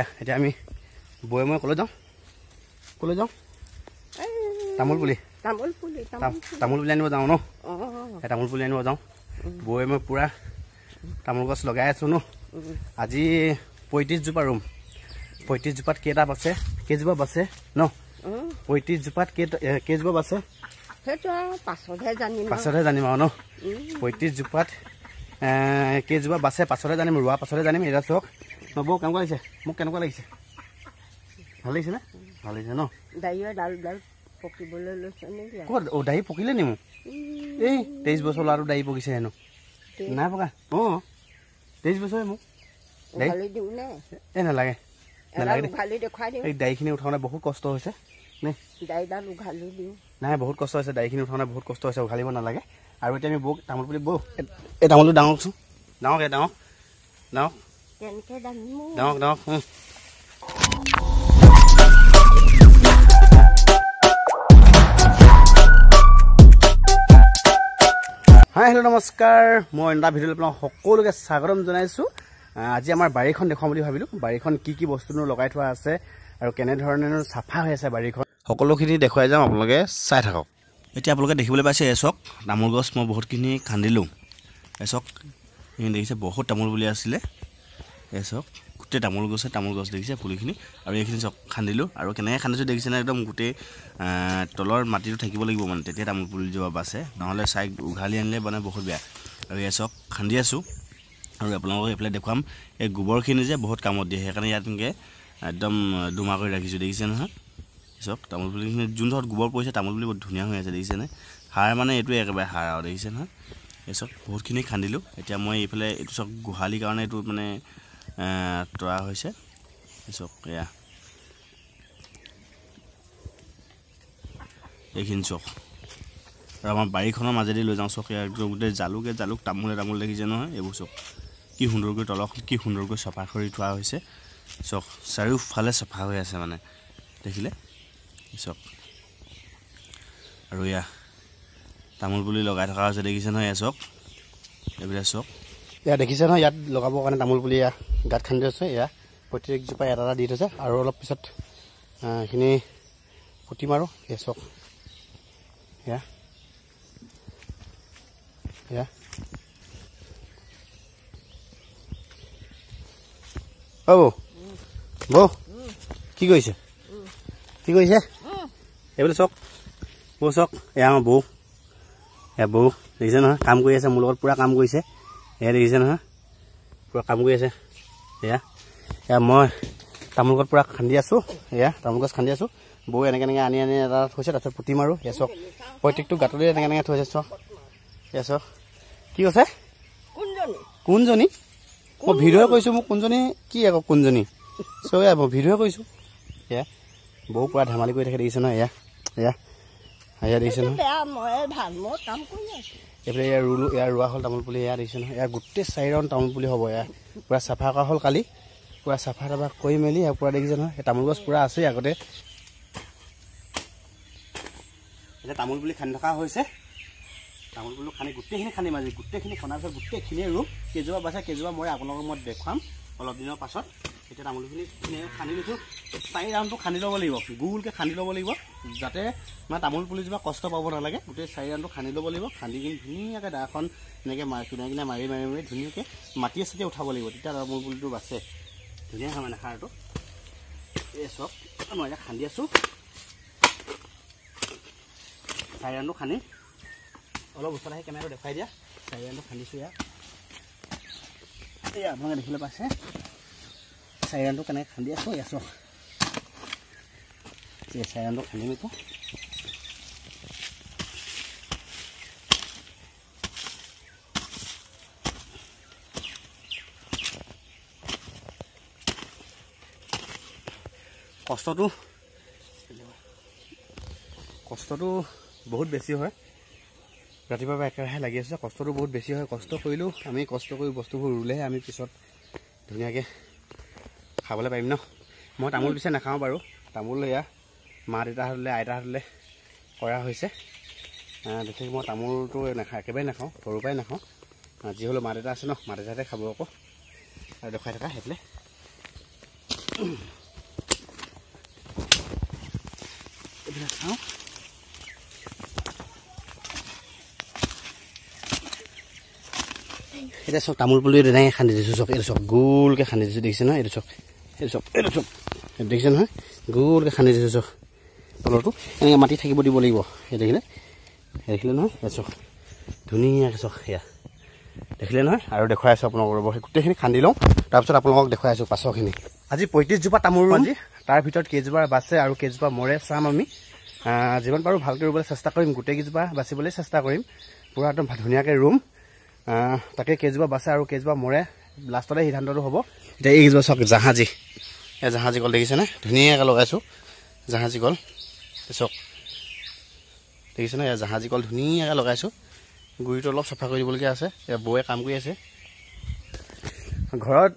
এতিয়া এতিয়া আমি বৈ মই ক'লৈ যাওঁ ক'লৈ যাওঁ তামোল পুলি তামোল পুলি আনিব যাওঁ ন এই তামোল পুলি আনিব যাওঁ বৈ মই পুৰা তামোল গছ লগাই আছোঁ ন আজি পঁয়ত্ৰিছজোপা ৰুম পঁয়ত্ৰিছজোপাত কেইটা বাছে কেইজোপা বাছে ন পঁয়ত্ৰিছজোপাত কেইটা কেইজোপা বাছে পাছতহে জানিম আৰু ন পঁয়ত্ৰিছজোপাত কেইজোপা বাছে পাছতহে জানিম ৰোৱা পাছতে জানিম এতিয়া চাওক নবৌ কাম কৰিছে মোক কেনেকুৱা লাগিছে ভাল লাগিছেনে ভাল লাগিছে ন ক'ত অ' দাড়ি পকিলে নি মোক এই তেইছ বছৰ ল'ৰাটো দাড়ি পকিছে হেনো নাই পকা অঁ তেইছ বছৰে মোক এ নালাগে দাড়িখিনি উঠাওঁতে বহুত কষ্ট হৈছে নাই বহুত কষ্ট হৈছে দাড়িখিনি উঠাওঁতে বহুত কষ্ট হৈছে উঘালিব নালাগে আৰু এতিয়া আমি বৌ তামোল পুলি বৌ এই তামোলটো ডাঙৰকচোন ডাঙৰকে ডাঙৰ ডাঙৰ Donc, donc. হাই হেল্ল' নমস্কাৰ মই এটা ভিডিঅ'লৈ আপোনাক সকলোকে স্বাগতম জনাইছোঁ আজি আমাৰ বাৰীখন দেখুৱাম বুলি ভাবিলোঁ বাৰীখন কি কি বস্তুনো লগাই থোৱা আছে আৰু কেনেধৰণেনো চাফা হৈ আছে বাৰীখন সকলোখিনি দেখুৱাই যাম আপোনালোকে চাই থাকক এতিয়া আপোনালোকে দেখিবলৈ পাইছে এচক তামোল গছ মই বহুতখিনি খান্দিলোঁ এচক দেখিছে বহুত তামোল বুলি আছিলে এই চাওক গোটেই তামোল গছে তামোল গছ দেখিছে পুলিখিনি আৰু এইখিনি চাওক খান্দিলোঁ আৰু কেনেকৈ খান্দিছোঁ দেখিছেনে একদম গোটেই তলৰ মাটিটো থাকিব লাগিব মানে তেতিয়া তামোল পুলি পুলিজোপা বাছে নহ'লে চাই উঘালি আনিলে মানে বহুত বেয়া আৰু এই চাওক খান্দি আছোঁ আৰু আপোনালোকক এইফালে দেখুৱাম এই গোবৰখিনি যে বহুত কামত দিয়ে সেইকাৰণে ইয়াত এনেকৈ একদম দুমাহ কৰি ৰাখিছোঁ দেখিছে নহয় চাওক তামোল পুলিখিনি যোনডোখৰত গোবৰ পৰিছে তামোল পুলি বহুত ধুনীয়া হৈ আছে দেখিছেনে সাৰ মানে এইটোৱে একেবাৰে সাৰ আৰু দেখিছে নহয় এই চাওক বহুতখিনি খান্দিলোঁ এতিয়া মই এইফালে এইটো চাওক গোহালিৰ কাৰণে এইটো মানে তৰা হৈছে চক এয়া এইখিনি চক আৰু আমাৰ বাৰীখনৰ মাজেদি লৈ যাওঁ চক ইয়াৰ গোটেই জালুকে জালুক তামোলে তামোল দেখিছে নহয় এইবোৰ চক কি সুন্দৰকৈ তলক কি সুন্দৰকৈ চফা কৰি থোৱা হৈছে চক চাৰিওফালে চফা হৈ আছে মানে দেখিলে চক আৰু এয়া তামোল পুলি লগাই থকা হৈছে দেখিছে নহয় এয়া চক এইবিলাক চক এয়া দেখিছে নহয় ইয়াত লগাবৰ কাৰণে তামোল পুলি ইয়াৰ গাঁত খান্দি থৈছে এয়া প্ৰত্যেকজোপা এটা এটা দি থৈছে আৰু অলপ পিছত এইখিনি পুতিম আৰু এয়া চাওক এয়া এয়া অ বৌ বৌ কি কৰিছে কি কৰিছে এইবোলে চাওক বৌ চাওক এয়া আমাৰ বৌ এয়া বৌ দেখিছে নহয় কাম কৰি আছে মোৰ লগত পূৰা কাম কৰিছে এয়া দেখিছে নহয় পুৰা কাম কৰি আছে এয়া এয়া মই তামোল গছ পুৰা খান্দি আছোঁ এয়া তামোল গছ খান্দি আছোঁ বৌ এনেকৈ এনেকৈ আনি আনি এটা থৈছে তাৰপিছত পুতি মাৰোঁ এয়া চক প্ৰত্যেকটো গাঁতলৈ এনেকৈ এনেকৈ থৈছে চাওক এয়া চাওক কি কৈছে কোনজনী মই ভিডিঅ' কৰিছোঁ মোক কোনজনী কি আকৌ কোনজনী চ' এয়া মই ভিডিঅ' কৰিছোঁ এয়া বৌ পুৰা ধেমালি কৰি থাকে দেখিছে নহয় এয়া এয়া এয়া দেখিছে নহয় এইফালে ইয়াৰ ৰুলো ইয়াৰ ৰোৱা হ'ল তামোল পুলি ইয়াত দেখিছে নহয় ইয়াৰ গোটেই চাৰি ৰাউণ্ড তামোল পুলি হ'ব ইয়াৰ পূৰা চাফা কৰা হ'ল কালি পূৰা চাফা তাফা কৰি মেলি ইয়াৰ পূৰা দেখিছে নহয় সেই তামোল গছ পূৰা আছেই আগতে এতিয়া তামোল পুলি খান্দি থকা হৈছে তামোল পুলি খান্দি গোটেইখিনি খান্দি মাজি গোটেইখিনি খন্দাৰ পিছত গোটেইখিনিয়ে ৰুম কেইজোপা বাচে কেইজোপা মই আপোনালোকৰ মই দেখুৱাম অলপ দিনৰ পাছত এতিয়া তামোলখিনি ধুনীয়াকৈ খান্দি লৈছোঁ চাৰি ৰাউণ্ডটো খান্দি ল'ব লাগিব গুগলকৈ খান্দি ল'ব লাগিব যাতে মানে তামোল পুলিজোপা কষ্ট পাব নালাগে গোটেই চাৰি ৰাউণ্ডটো খান্দি ল'ব লাগিব খান্দি কিনে ধুনীয়াকৈ দাখন এনেকৈ মাৰি কিনাই কিনে মাৰি মাৰি মাৰি ধুনীয়াকৈ মাটিয়ে চাটিয়ে উঠাব লাগিব তেতিয়া তামোল পুলিটো বাচে ধুনীয়া হয় মানে সাৰটো এই চব মই এতিয়া খান্দি আছোঁ চাৰি ৰাউণ্ডটো খান্দি অলপ ওচৰত আহি কেমেৰাটো দেখুৱাই দিয়া চাৰি ৰাউণ্ডটো খান্দিছোঁ ইয়াত এই আপোনালোকে দেখিবলৈ পাইছে আইৰণটো কেনেকৈ খান্দি আছো আছো গেছ খান্দিম এইটো কষ্টটো কষ্টটো বহুত বেছি হয় ৰাতিপুৱাৰ পৰা একেৰাহে লাগি আছে কষ্টটো বহুত বেছি হয় কষ্ট কৰিলেও আমি কষ্ট কৰি বস্তুবোৰ ৰুলেহে আমি পিছত ধুনীয়াকৈ খাবলে পাৰিম ন মই তামোল পিছে নাখাওঁ বাৰু তামোল এয়া মা দেউতাহঁতলে আইতাহঁতলে কৰা হৈছে বিশেষ মই তামোলটো নাখাওঁ একেবাৰে নাখাওঁ সৰুৰ পৰাই নাখাওঁ যি হ'লেও মা দেউতা আছে ন মা দেউতাহঁতে খাব আকৌ আৰু দেখুৱাই থকা সেইফালে এইবিলাক খাওঁ এতিয়া চব তামোল পুলি দেনাই খান্দি দিছোঁ চক এইটো চক গোলকৈ খান্দি দিছোঁ দেখিছে ন এইটো চক এই চব এইটো চব দেখিছে নহয় গোলকৈ খান্দি দিছে চখ তলৰটো এনেকৈ মাটি থাকিব দিব লাগিব সেই দেখিলে দেখিলে নহয় এই চখ ধুনীয়াকৈ চখ সেয়া দেখিলে নহয় আৰু দেখুৱাই আছোঁ আপোনালোকৰ ৰ'ব সেই গোটেইখিনি খান্দি লওঁ তাৰপিছত আপোনালোকক দেখুৱাই আছোঁ পাছৰখিনি আজি পঁয়ত্ৰিছজোপা তামোল ৰুম আজি তাৰ ভিতৰত কেইজোপা বাছে আৰু কেইজোপা মৰে চাম আমি যিমান পাৰোঁ ভালকৈ ৰুবলৈ চেষ্টা কৰিম গোটেইকেইজোপা বাচিবলৈ চেষ্টা কৰিম পূৰা একদম ধুনীয়াকৈ ৰুম তাকে কেইজোপা বাছে আৰু কেইজোপা মৰে লাষ্টতে সিদ্ধান্তটো হ'ব এতিয়া এইকেইজোপা চাওক জাহাজী এই জাহাজী কল দেখিছেনে ধুনীয়াকৈ লগাইছোঁ জাহাজী কল চাওক দেখিছেনে এই জাহাজী কল ধুনীয়াকৈ লগাইছোঁ গুৰিটো অলপ চাফা কৰি দিবলগীয়া আছে এয়া বৌয়ে কাম কৰি আছে ঘৰত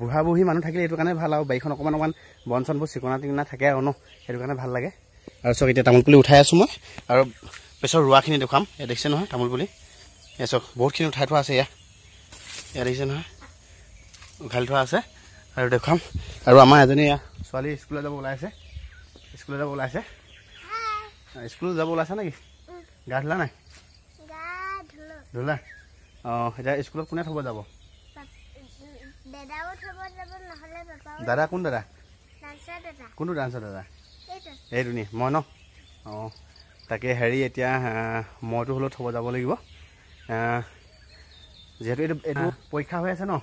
বুঢ়া বুঢ়ী মানুহ থাকিলে এইটো কাৰণে ভাল আৰু বাৰীখন অকণমান অকণমান বন চনবোৰ চিকুণা টিকনা থাকে আৰু ন সেইটো কাৰণে ভাল লাগে আৰু চাওক এতিয়া তামোল পুলি উঠাই আছোঁ মই আৰু পিছৰ ৰোৱাখিনি দেখুৱাম এয়া দেখিছে নহয় তামোল পুলি এয়া চাওক বহুতখিনি উঠাই থোৱা আছে এয়া এয়া দেখিছে নহয় উঘালি থোৱা আছে আৰু দেখুৱাম আৰু আমাৰ এজনী ছোৱালী স্কুললৈ যাব ওলাই আছে স্কুললৈ যাব ওলাইছে স্কুললৈ যাব ওলাইছে নেকি গা ধুলা নাই ধুলা অঁ এতিয়া স্কুলত কোনে থ'ব যাব দাদা কোন দাদা কোনটো ডান্সৰ দাদা এইটো নি মই ন অঁ তাকে হেৰি এতিয়া মইতো হ'লেও থ'ব যাব লাগিব যিহেতু এইটো এইটো পৰীক্ষা হৈ আছে ন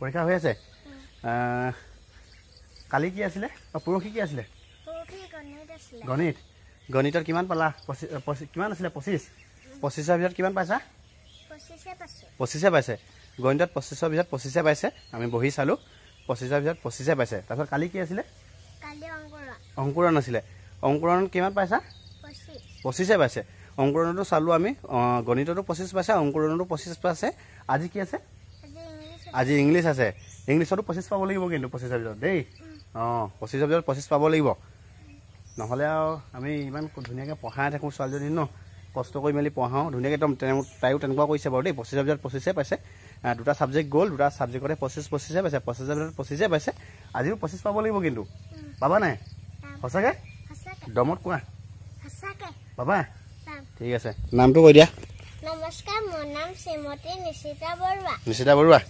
পৰীক্ষা হৈ আছে কালি কি আছিলে পৰহি কি আছিলে গণিত গণিতত কিমান পালা পঁচিছ কিমান আছিলে পঁচিছ পঁচিছৰ ভিতৰত কিমান পাইছা পঁচিছে পাইছে গণিতত পঁচিছৰ ভিতৰত পঁচিছে পাইছে আমি বহি চালোঁ পঁচিছৰ ভিতৰত পঁচিছে পাইছে তাৰপিছত কালি কি আছিলে অংকুৰণ আছিলে অংকুৰণত কিমান পাইছা পঁচিছে পাইছে অংকুৰণতো চালোঁ আমি গণিততো পঁচিছ পাইছে অংকুৰণতো পঁচিছ পাইছে আজি কি আছে আজি ইংলিছ আছে ইংলিছতো পঁচিছ পাব লাগিব কিন্তু পঁচিছ হাজাৰ দেই অঁ পঁচিছ হাজাৰ পঁচিছ পাব লাগিব নহ'লে আৰু আমি ইমান ধুনীয়াকৈ পঢ়াই থাকোঁ ছোৱালীজনী ন কষ্ট কৰি মেলি পঢ়াওঁ ধুনীয়াকৈ একদম তেওঁ তাইও তেনেকুৱা কৰিছে বাৰু দেই পঁচিছ হাজাৰ পঁচিছে পাইছে দুটা ছাবজেক্ট গ'ল দুটা ছাবজেক্টতে পঁচিছ পঁচিছে পাইছে পঁচিছ হাজাৰ পঁচিছে পাইছে আজিও পঁচিছ পাব লাগিব কিন্তু পাবা নাই সঁচাকৈ দমত কোৱা পাবা ঠিক আছে নামটো কৈ দিয়া নমস্কাৰ মোৰ নাম শ্ৰীমতী নিশিতা বৰুৱা নিশিতা বৰুৱা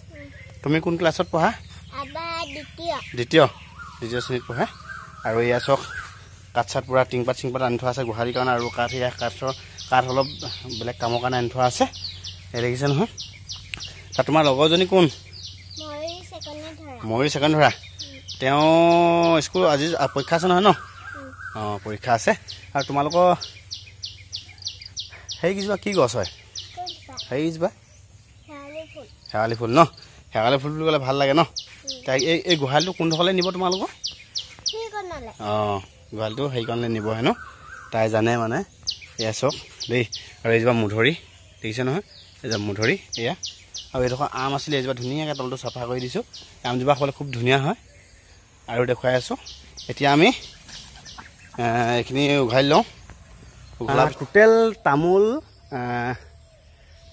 তুমি কোন ক্লাছত পঢ়া দ্বিতীয় দ্বিতীয় শ্ৰেণীত পঢ়া আৰু এয়া চক কাঠ চাঠ পূৰা টিংপাত চিংপাত আনি থোৱা আছে গোহালিৰ কাৰণে আৰু কাঠ এয়া কাঠৰ কাঠ অলপ বেলেগ কামৰ কাৰণে আনি থোৱা আছে এই দেখিছে নহয় তাত তোমাৰ লগৰজনী কোন ময়ূৰী ছেকেণ্ড ধৰা তেওঁ স্কুল আজি পৰীক্ষা আছে নহয় ন অঁ পৰীক্ষা আছে আৰু তোমালোকৰ সেইকেইজোপা কি গছ হয় সেইকেইজোপা শেৱালি ফুল ন শেৱালি ফুল বুলি ক'লে ভাল লাগে ন এই এই গোহালিটো কোনডোখৰলৈ নিব তোমালোকৰ অঁ গোহালিটো সেইকাৰণে নিব হেনো তাই জানে মানে এয়া চক দেই আৰু এইজোপা মধৰি দেখিছে নহয় এইজোপা মধুৰি এয়া আৰু এইডোখৰ আম আছিলে এইজোপা ধুনীয়াকৈ তলটো চাফা কৰি দিছোঁ আমজোপা খাবলৈ খুব ধুনীয়া হয় আৰু দেখুৱাই আছোঁ এতিয়া আমি এইখিনি উঘালি লওঁ টোটেল তামোল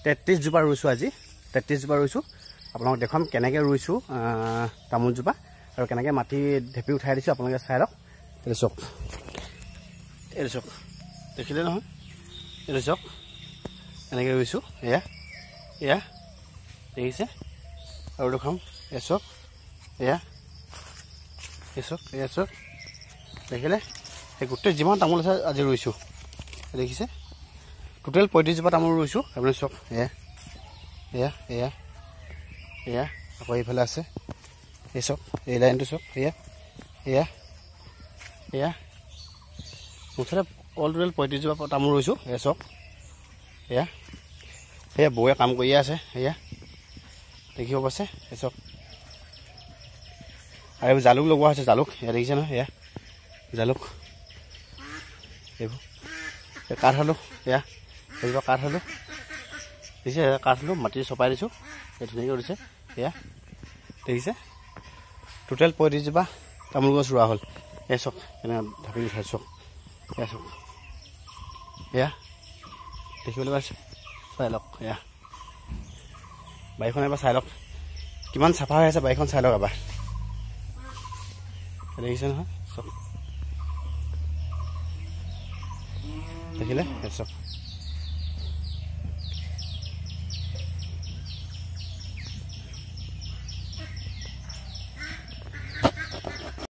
তেত্ৰিছজোপা ৰুইছোঁ আজি তেত্ৰিছজোপা ৰুইছোঁ আপোনালোকক দেখাম কেনেকৈ ৰুইছোঁ তামোলজোপা আৰু কেনেকৈ মাটি ঢেপি উঠাই দিছোঁ আপোনালোকে চাই লওক এইটো চাওক এইটো চাওক দেখিলে নহয় এইটো চাওক এনেকৈ ৰুইছোঁ এয়া এয়া দেখিছে আৰু দেখাম এই চাওক এয়া এই চাওক এয়া চাওক দেখিলে সেই গোটেই যিমান তামোল আছে আজি ৰুইছোঁ দেখিছে টোটেল পঁয়ত্ৰিছজোপা তামোল ৰুইছোঁ আপুনি চাওক এয়া এয়া এয়া এয়া আকৌ এইফালে আছে এই চাওক এই লাইনটো চাওক এয়া এয়া এয়া মুঠতে অল টোটেল পঁয়ত্ৰিছজোপা তামোল ৰৈছোঁ এয়া চাওক এয়া এয়া বৌয়ে কাম কৰিয়ে আছে এয়া দেখিব পাইছে এই চাওক আৰু এইবোৰ জালুক লগোৱা হৈছে জালুক এয়া দেখিছে নহয় এয়া জালুক এইবোৰ কাঠ হ'লোঁ এয়া এইজোপা কাঠ হ'লোঁ দিছে কাঠ হ'লোঁ মাটি চপাই দিছোঁ এই ধুনীয়াকৈ দিছে এয়া দেখিছে টোটেল পঁয়ত্ৰিছজোপা তামোল গছ ৰোৱা হ'ল এ চক এনে ঢাকি চাই চক এয়া চক এয়া দেখিবলৈ পাইছে চাই লওক এয়া বাৰীখন এবাৰ চাই লওক কিমান চাফা হৈ আছে বাৰীখন চাই লওক এবাৰ দেখিছে নহয় চক দেখিলে চক